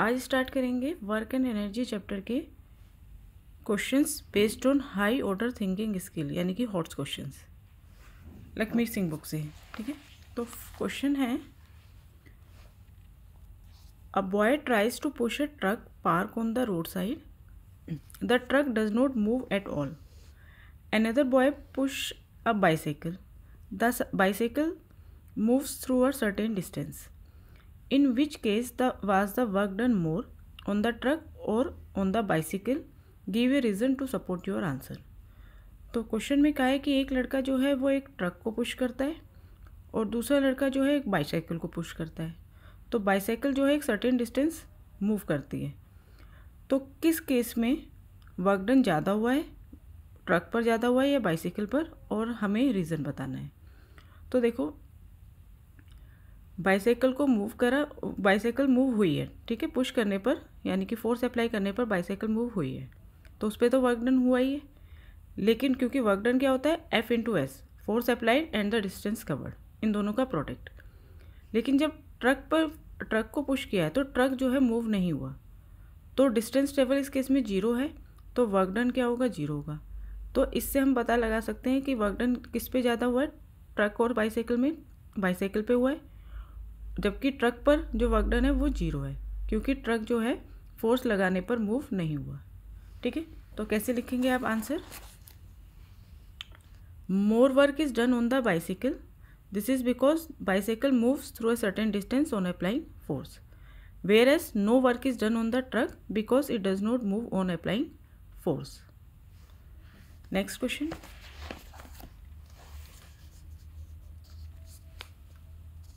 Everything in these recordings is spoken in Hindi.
आज स्टार्ट करेंगे वर्क एंड एनर्जी चैप्टर के questions based on high order thinking skill यानी कि HOTS questions Lakshmi Singh book से ठीक है तो क्वेश्चन है a boy tries to push a truck park on the road side the truck does not move at all other boy push a bicycle the bicycle moves through a certain distance in which case the was the work done more on the truck और on the bicycle give a reason to support your answer तो क्वेश्चन में कहा है कि एक लड़का जो है वो एक ट्रक को पुश करता है और दूसरा लड़का जो है एक बाईसाइकिल को पुश करता है तो बाईसाइकिल जो है एक सर्टेन डिस्टेंस मूव करती है तो किस केस में वर्क डन ज़्यादा हुआ है ट्रक पर ज़्यादा हुआ है या बाइसाइकिल पर और हमें रीज़न बताना है तो देखो बाइसाइकिल को मूव करा बाइसाइकिल मूव हुई है ठीक है पुश करने पर यानी कि फोर्स अप्लाई करने पर बाइसाइकिल मूव हुई है तो उस पर तो वर्क डन हुआ ही है लेकिन क्योंकि वर्क डन क्या होता है F into s force applied and the distance covered इन दोनों का प्रोडक्ट लेकिन जब ट्रक पर ट्रक को पुश किया है तो ट्रक जो है मूव नहीं हुआ तो डिस्टेंस ट्रेवल इस केस में जीरो है तो वर्क डन क्या होगा जीरो होगा तो इससे हम पता लगा सकते हैं कि वर्क डन किस पे ज़्यादा हुआ है ट्रक और बाइसाइकिल में बाइसाइकिल पे हुआ है जबकि ट्रक पर जो वर्कडन है वो जीरो है क्योंकि ट्रक जो है फोर्स लगाने पर मूव नहीं हुआ ठीक है तो कैसे लिखेंगे आप answer more work is done on the bicycle this is because bicycle moves through a certain distance on applying force whereas no work is done on the truck because it does not move on applying force next question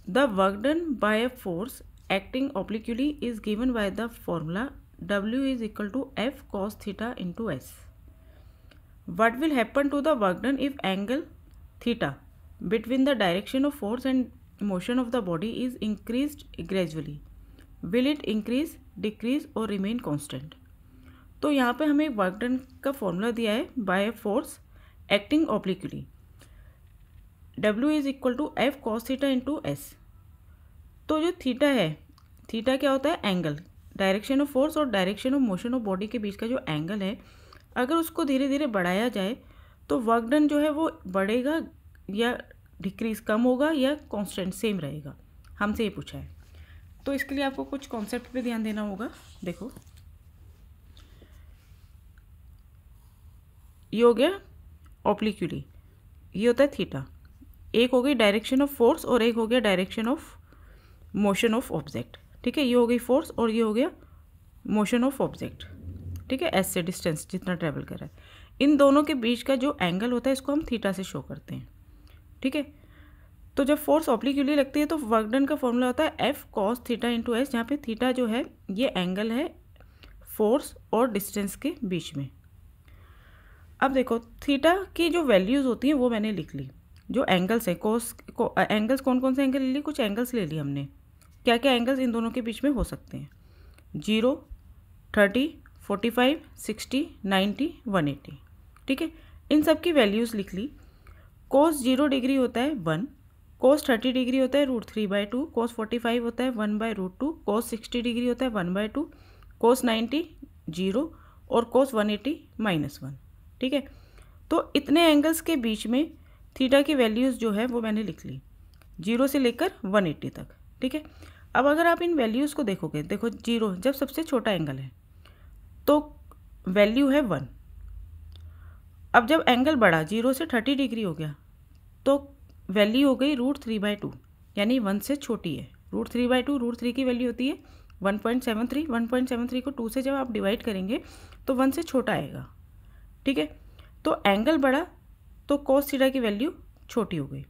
the work done by a force acting obliquely is given by the formula W is equal to F cos theta into s what will happen to the work done if angle theta between the direction of force and motion of the body is increase gradually will it increase decrease or remain constant तो यहाँ पर हमें वर्क डन का फॉर्मूला दिया है by a force acting obliquely W is equal to F cos theta into s तो जो थीटा है थीटा क्या होता है एंगल डायरेक्शन ऑफ फोर्स और direction of motion of body के बीच का जो एंगल है अगर उसको धीरे धीरे बढ़ाया जाए तो वर्क डन जो है वो बढ़ेगा या डिक्रीज कम होगा या कांस्टेंट सेम रहेगा हमसे ये पूछा है तो इसके लिए आपको कुछ कॉन्सेप्ट पे ध्यान देना होगा देखो ये हो गया ऑप्लिक्यूली ये होता है थीटा एक हो गई डायरेक्शन ऑफ फोर्स और एक हो गया direction of motion of object ठीक है ये हो गई फोर्स और ये हो गया मोशन ऑफ ऑब्जेक्ट ठीक है एस से डिस्टेंस जितना ट्रेवल कर रहा है इन दोनों के बीच का जो एंगल होता है इसको हम थीटा से शो करते हैं ठीक है तो जब फोर्स ऑप्लिक्यूली लगती है तो वर्कडन का फॉर्मूला होता है F cos theta into s जहाँ पे थीटा जो है ये एंगल है फोर्स और डिस्टेंस के बीच में अब देखो थीटा की जो वैल्यूज़ होती हैं वो मैंने लिख ली जो एंगल्स हैं कोस को एंगल्स कौन कौन से एंगल ले लिए कुछ एंगल्स ले लिए हमने क्या क्या एंगल्स इन दोनों के बीच में हो सकते हैं zero thirty forty five sixty ninety one eighty ठीक है इन सब की वैल्यूज़ लिख ली कोस जीरो डिग्री होता है वन कोस थर्टी डिग्री होता है root three by two cos forty five होता है one by root two cos sixty degree होता है one by two cos ninety zero और cos one eighty minus one ठीक है तो इतने एंगल्स के बीच में थीटा की वैल्यूज़ जो है वो मैंने लिख ली जीरो से लेकर वन एट्टी तक ठीक है अब अगर आप इन वैल्यूज़ को देखोगे देखो जीरो जब सबसे छोटा एंगल है तो वैल्यू है वन अब जब एंगल बढ़ा जीरो से थर्टी डिग्री हो गया तो वैल्यू हो गई रूट थ्री बाई टू यानी वन से छोटी है root three by two root three की वैल्यू होती है one point seven three one point seven three को टू से जब आप डिवाइड करेंगे तो वन से छोटा आएगा ठीक है तो एंगल बढ़ा तो कॉस थीटा की वैल्यू छोटी हो गई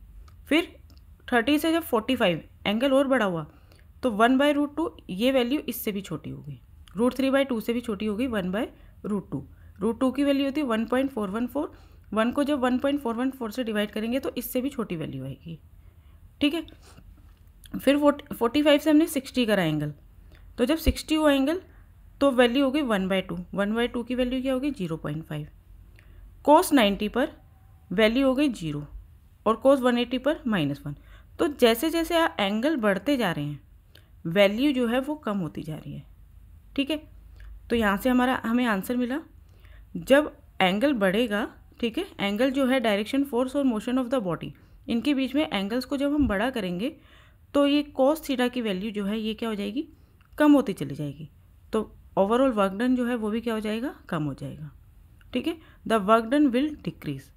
फिर थर्टी से जब फोर्टी फाइव एंगल और बढ़ा हुआ तो वन बाय रूट टू ये वैल्यू इससे भी छोटी होगी रूट थ्री बाई टू से भी छोटी होगी one by root two root two की वैल्यू होती है one point four one four one को जब one point four one four से डिवाइड करेंगे तो इससे भी छोटी वैल्यू आएगी ठीक है फिर फोर्टी फाइव से हमने सिक्सटी करा एंगल तो जब सिक्सटी हुआ एंगल तो वैल्यू होगी one by two one by two की वैल्यू क्या होगी zero point five cos ninety पर वैल्यू हो गई जीरो और कोस वन एटी पर माइनस वन तो जैसे जैसे आप एंगल बढ़ते जा रहे हैं वैल्यू जो है वो कम होती जा रही है ठीक है तो यहाँ से हमारा हमें आंसर मिला जब एंगल बढ़ेगा ठीक है एंगल जो है डायरेक्शन फोर्स और मोशन ऑफ द बॉडी इनके बीच में एंगल्स को जब हम बड़ा करेंगे तो ये कॉस थीटा की वैल्यू जो है ये क्या हो जाएगी कम होती चली जाएगी तो ओवरऑल वर्क डन जो है वो भी क्या हो जाएगा कम हो जाएगा ठीक है the work done will decrease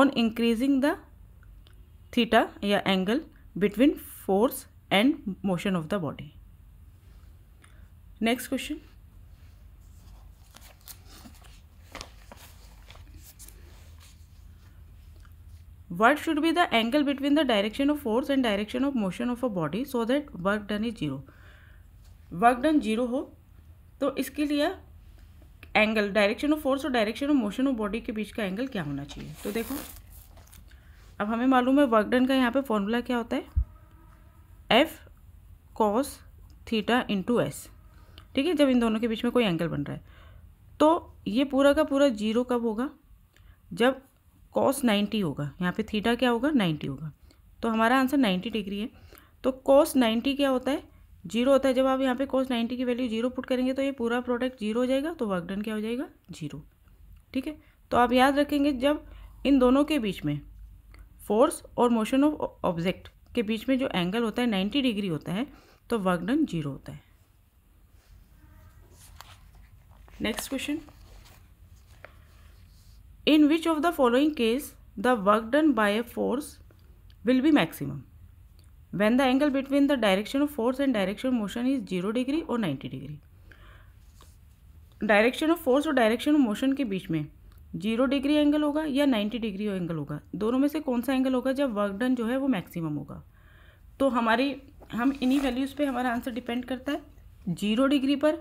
on increasing the theta या angle between force and motion of the body next question what should be the angle between the direction of force and direction of motion of a body so that work done is zero work done zero हो तो इसके लिए एंगल डायरेक्शन ऑफ फोर्स और direction of motion of body के बीच का एंगल क्या होना चाहिए तो देखो अब हमें मालूम है वर्क डन का यहाँ पे फॉर्मूला क्या होता है F cos theta into S ठीक है जब इन दोनों के बीच में कोई एंगल बन रहा है तो ये पूरा का पूरा जीरो कब होगा जब कॉस 90 होगा यहाँ पे थीटा क्या होगा 90 होगा तो हमारा आंसर 90 डिग्री है तो कॉस 90 क्या होता है जीरो होता है जब आप यहाँ पे कॉस 90 की वैल्यू जीरो पुट करेंगे तो ये पूरा प्रोडक्ट जीरो हो जाएगा तो वर्कडन क्या हो जाएगा जीरो ठीक है तो आप याद रखेंगे जब इन दोनों के बीच में फोर्स और मोशन ऑफ ऑब्जेक्ट के बीच में जो एंगल होता है नाइन्टी डिग्री होता है तो वर्क डन जीरो होता है next question in which of the following case the work done by a force will be maximum when the angle between the direction of force and direction of motion is degree degree or 90 direction of force और डायरेक्शन ऑफ मोशन के बीच में जीरो डिग्री एंगल होगा या नाइन्टी डिग्री एंगल होगा दोनों में से कौन सा एंगल होगा जब वर्क डन जो है वो मैक्सिमम होगा तो हमारी हम इन्हीं वैल्यूज़ पे हमारा आंसर डिपेंड करता है जीरो डिग्री पर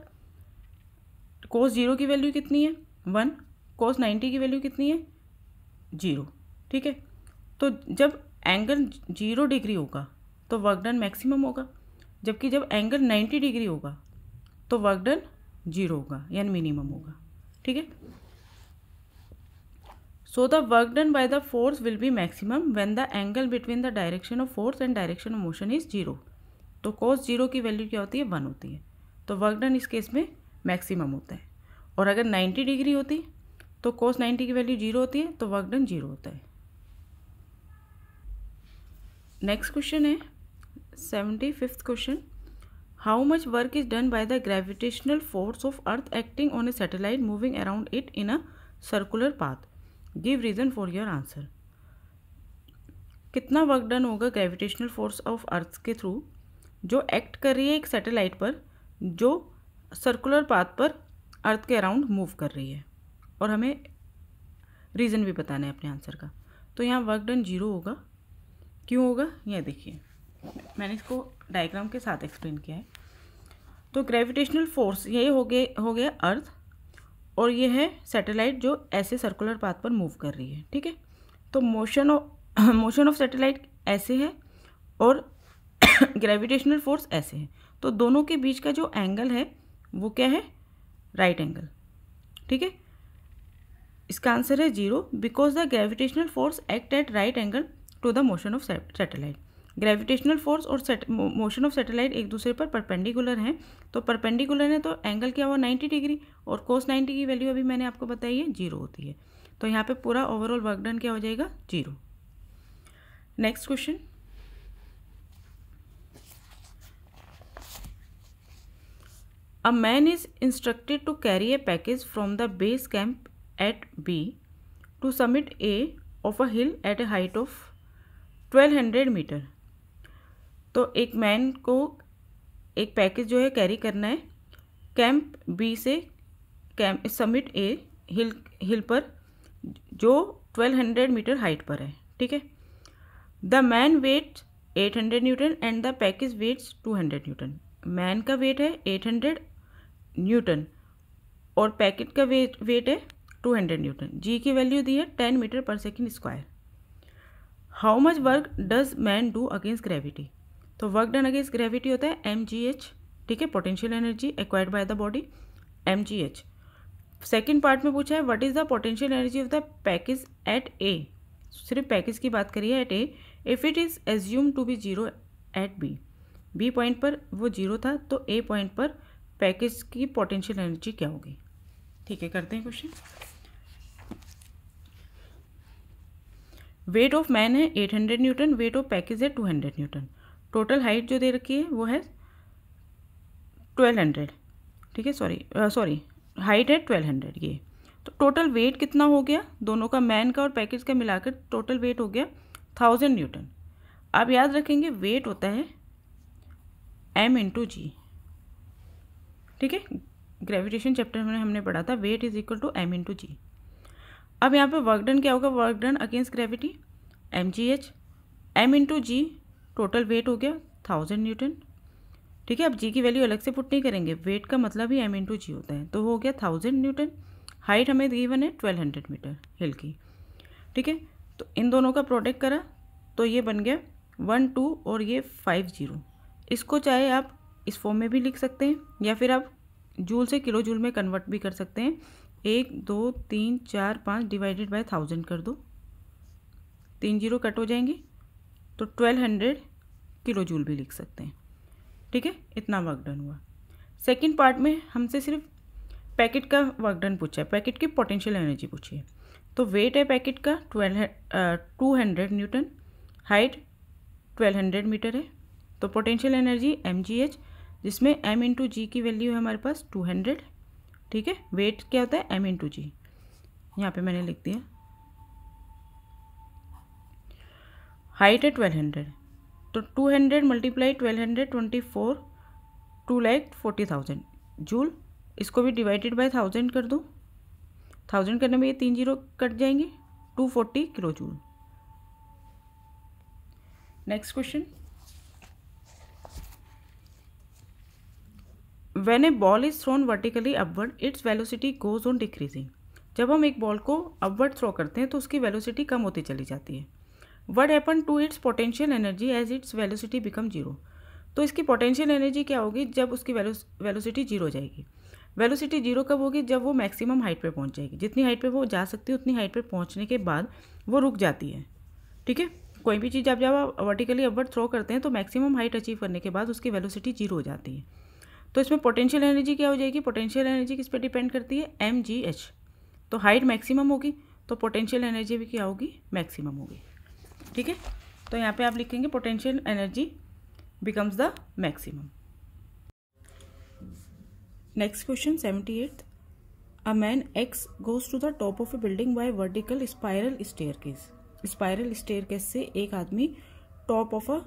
कोस जीरो की वैल्यू कितनी है वन कोस नाइन्टी की वैल्यू कितनी है जीरो ठीक है तो जब एंगल जीरो डिग्री होगा तो वर्क डन मैक्सिमम होगा जबकि जब एंगल नाइन्टी डिग्री होगा तो वर्क डन जीरो होगा यानी मिनिमम होगा ठीक है so the work done by the force will be maximum when the angle between the direction of force and direction of motion is zero तो कॉस जीरो की वैल्यू क्या होती है वन होती है तो वर्क डन इस केस में मैक्सिमम होता है और अगर नाइन्टी डिग्री होती तो कॉस नाइन्टी की वैल्यू जीरो होती है तो वर्क डन जीरो होता है नेक्स्ट क्वेश्चन है seventy fifth question how much work is done by the gravitational force of earth acting on a satellite moving around it in a circular path give reason for your answer कितना वर्क डन होगा ग्रेविटेशनल फोर्स ऑफ अर्थ के थ्रू जो एक्ट कर रही है एक सैटेलाइट पर जो सर्कुलर पाथ पर अर्थ के अराउंड मूव कर रही है और हमें रीज़न भी बताना है अपने आंसर का तो यहाँ वर्क डन जीरो होगा क्यों होगा यह देखिए मैंने इसको डायग्राम के साथ एक्सप्लेन किया है तो ग्रेविटेशनल फोर्स यही हो गए हो गया अर्थ और ये है सैटेलाइट जो ऐसे सर्कुलर पाथ पर मूव कर रही है ठीक है तो motion of motion of satellite ऐसे है और ग्रेविटेशनल फोर्स ऐसे है तो दोनों के बीच का जो एंगल है वो क्या है राइट एंगल ठीक है इसका आंसर है zero because the gravitational force act at right angle to the motion of satellite gravitational force और मोशन ऑफ सैटेलाइट एक दूसरे पर परपेंडिकुलर हैं तो परपेंडिकुलर है तो एंगल क्या हुआ 90 डिग्री और कोस 90 की वैल्यू अभी मैंने आपको बताई है जीरो होती है तो यहाँ पे पूरा ओवरऑल वर्क डन क्या हो जाएगा zero next question a man is instructed to carry a package from the base camp at B to summit A of a hill at a height of 1200 metre तो एक मैन को एक पैकेज जो है कैरी करना है कैंप बी से camp summit A hill hill पर जो ट्वेल्व हंड्रेड मीटर हाइट पर है ठीक है the man weight eight hundred newton and the package weights two hundred newton man का वेट है एट हंड्रेड न्यूटन और पैकेट का वेट वेट है टू हंड्रेड न्यूटन जी की वैल्यू दी है ten metre per second square how much work does man do against gravity तो वर्क डन अगेंस्ट ग्रेविटी होता है एम जी एच ठीक है potential energy acquired by the body M G H second part में पूछा है what is the potential energy of the package at A सिर्फ पैकेज की बात करिए at A if it is assume to be zero at B B point पर वो जीरो था तो ए पॉइंट पर पैकेज की पोटेंशियल एनर्जी क्या होगी ठीक है करते हैं क्वेश्चन वेट ऑफ मैन है eight hundred newton weight of package है two hundred newton total height जो दे रखी है वो है ट्वेल्व हंड्रेड ठीक है सॉरी सॉरी हाइट है ट्वेल्व हंड्रेड ये तो टोटल वेट कितना हो गया दोनों का मैन का और पैकेज का मिलाकर टोटल वेट हो गया थाउजेंड न्यूटन आप याद रखेंगे वेट होता है एम इंटू जी ठीक है ग्रेविटेशन चैप्टर में हमने पढ़ा था weight is equal to M into G अब यहाँ पर वर्कडन क्या होगा work done against gravity M G H M into G total weight हो गया थाउजेंड न्यूटन ठीक है अब जी की वैल्यू अलग से पुट नहीं करेंगे वेट का मतलब ही एम इंटू जी होता है तो हो गया थाउजेंड न्यूटन हाइट हमें गिवन है ट्वेल्व हंड्रेड मीटर हिल की ठीक है तो इन दोनों का प्रोडक्ट करा तो ये बन गया वन टू और ये फाइव जीरो इसको चाहे आप इस फॉर्म में भी लिख सकते हैं या फिर आप जूल से किलो जूल में कन्वर्ट भी कर सकते हैं एक दो तीन चार पाँच डिवाइडेड बाय थाउजेंड कर दो तीन जीरो कट हो जाएंगे तो ट्वेल्व हंड्रेड किलो जूल भी लिख सकते हैं ठीक है इतना वर्क डन हुआ सेकेंड पार्ट में हमसे सिर्फ पैकेट का वर्क डन पूछा है पैकेट की पोटेंशियल एनर्जी पूछी है तो वेट है पैकेट का twelve two hundred newton height twelve hundred metre है तो potential energy M G H जिसमें एम इंटू जी की वैल्यू है हमारे पास टू हंड्रेड ठीक है वेट क्या होता है एम इंटू जी यहाँ पर मैंने लिख दिया हाइट है ट्वेल्व हंड्रेड तो two hundred multiply twelve hundred twenty four two lakh forty thousand joule इसको भी डिवाइडेड बाय थाउजेंड कर दो थाउजेंड करने में ये तीन जीरो कट जाएंगे two forty kilo joule next question when a ball is thrown vertically upward its velocity goes on decreasing जब हम एक बॉल को अपवर्ड थ्रो करते हैं तो उसकी वेलोसिटी कम होती चली जाती है what happen to its potential energy as its velocity become zero तो इसकी पोटेंशियल एनर्जी क्या होगी जब उसकी वेलोसिटी जीरो हो जाएगी वेलोसिटी जीरो कब होगी जब वो मैक्सिमम हाइट पे पहुंच जाएगी जितनी हाइट पे वो जा सकती है उतनी हाइट पे पहुंचने के बाद वो रुक जाती है ठीक है कोई भी चीज़ आप जब आप वर्टिकली अपवर्ड थ्रो करते हैं तो मैक्सिमम हाइट अचीव करने के बाद उसकी वेलोसिटी जीरो हो जाती है तो इसमें पोटेंशियल एनर्जी क्या हो जाएगी पोटेंशियल एनर्जी किस पर डिपेंड करती है एम जी एच तो हाइट मैक्सिमम होगी तो पोटेंशियल एनर्जी भी क्या होगी मैक्सिमम होगी ठीक है तो यहाँ पे आप लिखेंगे potential energy becomes the maximum next question seventy eight a man X goes to the top of a building by vertical spiral staircase spiral staircase से एक आदमी टॉप ऑफ अ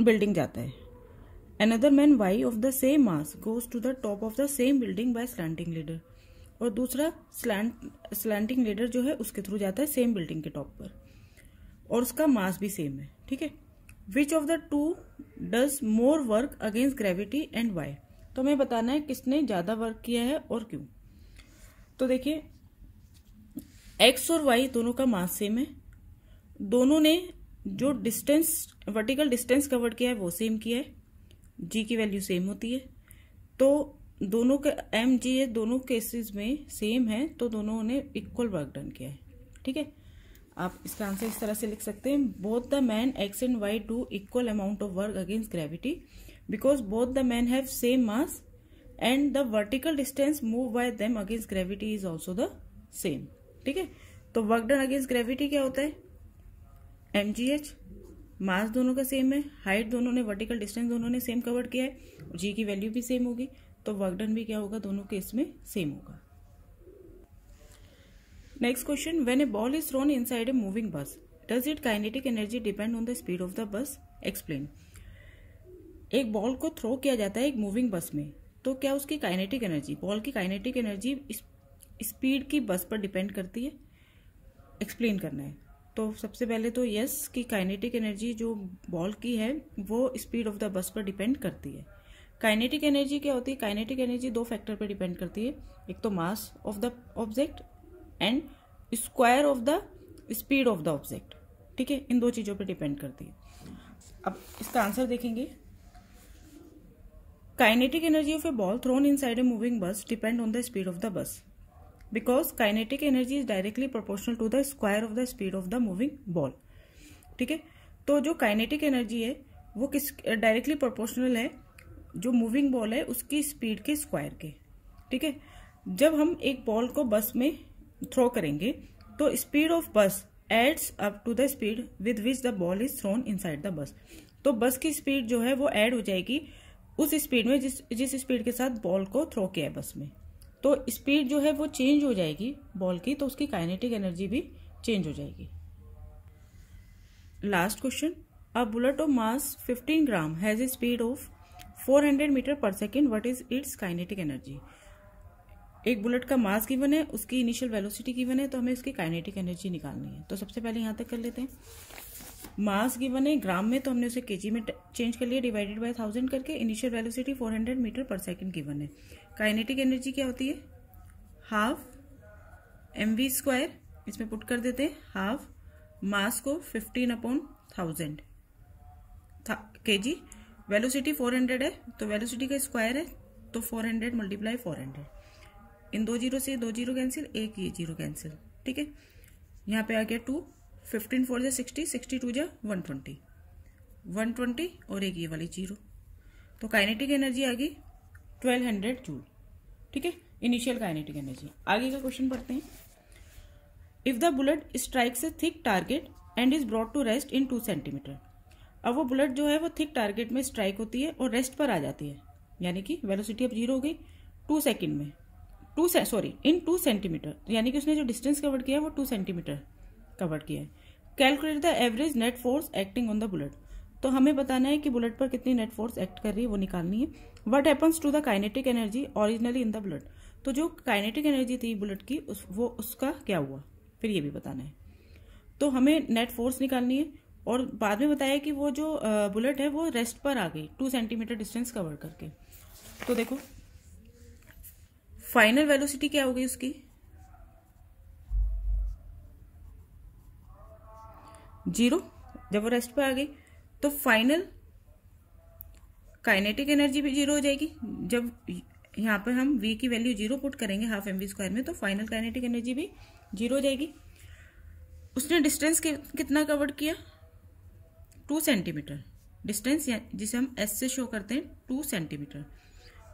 बिल्डिंग जाता है another man Y of the same mass goes to the top of the same building by slanting ladder और दूसरा स्लैंड स्लैंडिंग लीडर जो है उसके थ्रू जाता है सेम बिल्डिंग के टॉप पर और उसका मास भी सेम है ठीक है which of the two does more work against gravity and Y तो हमें बताना है किसने ज़्यादा वर्क किया है और क्यों तो देखिए एक्स और वाई दोनों का मास सेम है दोनों ने जो डिस्टेंस वर्टिकल डिस्टेंस कवर किया है वो सेम किया है जी की वैल्यू सेम होती है तो दोनों के एम जी है दोनों केसेस में सेम है तो दोनों ने इक्वल वर्क डन किया है ठीक है आप इसका आंसर इस तरह से लिख सकते हैं both the man X and Y do equal amount of work against gravity because both the man have same mass and the vertical distance move by them against gravity is also the same ठीक है तो वर्क डन अगेंस्ट ग्रेविटी क्या होता है एम जी एच मास दोनों का सेम है हाइट दोनों ने वर्टिकल डिस्टेंस दोनों ने सेम कवर किया है जी की वैल्यू भी सेम होगी तो वर्क डन भी क्या होगा दोनों केस में सेम होगा next question when a ball is thrown inside a moving bus does it kinetic energy depend on the speed of the bus explain एक बॉल को थ्रो किया जाता है एक मूविंग बस में तो क्या उसकी काइनेटिक एनर्जी बॉल की काइनेटिक एनर्जी स्पीड की बस पर डिपेंड करती है एक्सप्लेन करना है तो सबसे पहले तो यस कि काइनेटिक एनर्जी जो बॉल की है वो स्पीड ऑफ द बस पर डिपेंड करती है काइनेटिक एनर्जी क्या होती है काइनेटिक एनर्जी दो फैक्टर पर डिपेंड करती है एक तो mass of the object and square of the speed of the object ठीक है इन दो चीज़ों पे डिपेंड करती है अब इसका आंसर देखेंगे kinetic energy of a ball thrown inside a moving bus depend on the speed of the bus because kinetic energy is directly proportional to the square of the speed of the moving ball ठीक है तो जो काइनेटिक एनर्जी है वो किस डायरेक्टली प्रोपोर्शनल है जो मूविंग बॉल है उसकी स्पीड के स्क्वायर के ठीक है जब हम एक बॉल को बस में थ्रो करेंगे तो speed of bus adds up to the speed with which the ball is thrown inside the bus तो बस की स्पीड जो है वो एड हो जाएगी उस स्पीड में जिस जिस स्पीड के साथ बॉल को थ्रो किया है बस में तो स्पीड जो है वो चेंज हो जाएगी बॉल की तो उसकी काइनेटिक एनर्जी भी चेंज हो जाएगी last question a bullet of mass 15 gram has a speed of 400 metre per second what is its kinetic energy एक बुलेट का मास गिवन है उसकी इनिशियल वेलोसिटी गिवन है तो हमें उसकी काइनेटिक एनर्जी निकालनी है तो सबसे पहले यहाँ तक कर लेते हैं मास गिवन है ग्राम में तो हमने उसे केजी में चेंज कर लिया डिवाइडेड बाय थाउजेंड करके initial velocity 400 metre per second given है काइनेटिक एनर्जी क्या होती है हाफ एम वी स्क्वायर इसमें पुट कर देते हैं हाफ मास को फिफ्टीन अपॉन थाउजेंड के जी वेलोसिटी हंड्रेड है तो वेलोसिटी का स्क्वायर है तो four hundred multiply four hundred इन दो जीरो से दो जीरो कैंसिल एक ये जीरो कैंसिल ठीक है यहाँ पे आ गया टू फिफ्टीन फोर जै सिक्सटी सिक्सटी टू जै वन ट्वेंटी वन ट्वेंटी और एक ये वाली जीरो तो काइनेटिक एनर्जी आ गई ट्वेल्व हंड्रेड जूल ठीक है इनिशियल काइनेटिक एनर्जी आगे का क्वेश्चन पढ़ते हैं if the bullet strikes a thick target and is brought to rest in two centimetre अब वो बुलेट जो है वो थिक टारगेट में स्ट्राइक होती है और रेस्ट पर आ जाती है यानी कि वेलोसिटी अब जीरो हो गई टू सेकेंड में two sorry in two centimetre यानी कि उसने जो डिस्टेंस कवर किया है वो टू सेंटीमीटर कवर किया है calculate the average net force acting on the bullet तो हमें बताना है कि बुलेट पर कितनी नेट फोर्स एक्ट कर रही है वो निकालनी है what happens to the kinetic energy originally in the bullet तो जो काइनेटिक एनर्जी थी बुलेट की उस वो उसका क्या हुआ फिर ये भी बताना है तो हमें नेट फोर्स निकालनी है और बाद में बताया कि वो जो बुलेट है वो रेस्ट पर आ गई टू सेंटीमीटर डिस्टेंस कवर करके तो देखो फाइनल वेलोसिटी क्या होगी उसकी जीरो जब वो रेस्ट पर आ गई तो फाइनल काइनेटिक एनर्जी भी जीरो हो जाएगी जब यहां पर हम वी की वैल्यू जीरो पुट करेंगे हाफ एम वी स्क्वायर में तो फाइनल काइनेटिक एनर्जी भी जीरो हो जाएगी उसने डिस्टेंस कितना कवर किया टू सेंटीमीटर डिस्टेंस जिसे हम एस से शो करते हैं टू सेंटीमीटर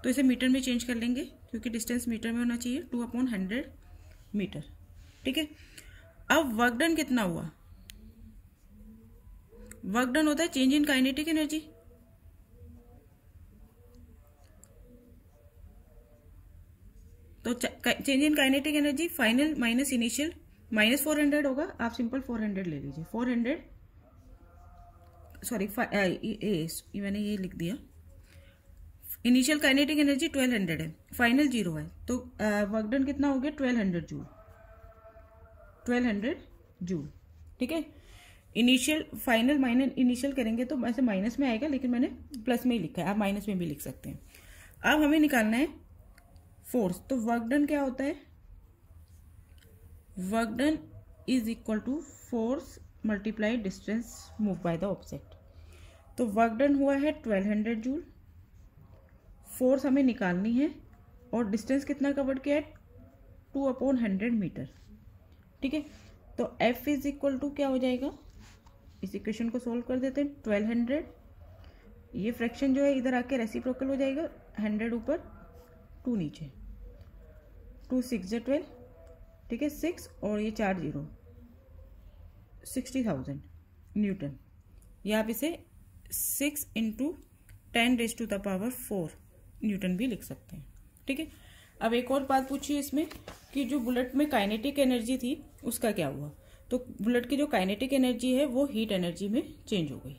तो इसे मीटर में चेंज कर लेंगे क्योंकि डिस्टेंस मीटर में होना चाहिए टू अपॉन हंड्रेड मीटर ठीक है अब वर्क डन कितना हुआ वर्क डन होता है चेंज इन काइनेटिक एनर्जी तो change in kinetic energy final minus initial minus four hundred होगा आप सिंपल फोर हंड्रेड ले लीजिए फोर हंड्रेड सॉरी मैंने ये लिख दिया इनिशियल काइनेटिक एनर्जी 1200 है फाइनल जीरो है तो वर्क डन कितना हो गया 1200 जूल ट्वेल्व जूल ठीक है इनिशियल फाइनल माइनस इनिशियल करेंगे तो ऐसे माइनस में आएगा लेकिन मैंने प्लस में ही लिखा है आप माइनस में भी लिख सकते हैं अब हमें निकालना है फोर्स तो वर्क डन क्या होता है work done is equal to force multiply distance move by the object तो वर्क डन हुआ है 1200 जूल फोर्स हमें निकालनी है और डिस्टेंस कितना कवर किया है टू अपॉन हंड्रेड मीटर ठीक है तो एफ इज इक्वल टू क्या हो जाएगा इस इक्वेशन को सोल्व कर देते हैं ट्वेल्व हंड्रेड ये फ्रैक्शन जो है इधर आके रेसिप्रोकल हो जाएगा हंड्रेड ऊपर टू नीचे टू सिक्स जो ट्वेल्व ठीक है सिक्स और ये चार जीरो सिक्सटी थाउजेंड न्यूटन या आप इसे six into ten raise to the power four newton भी लिख सकते हैं ठीक है अब एक और बात पूछिए इसमें कि जो बुलेट में काइनेटिक एनर्जी थी उसका क्या हुआ तो बुलेट की जो काइनेटिक एनर्जी है वो हीट एनर्जी में चेंज हो गई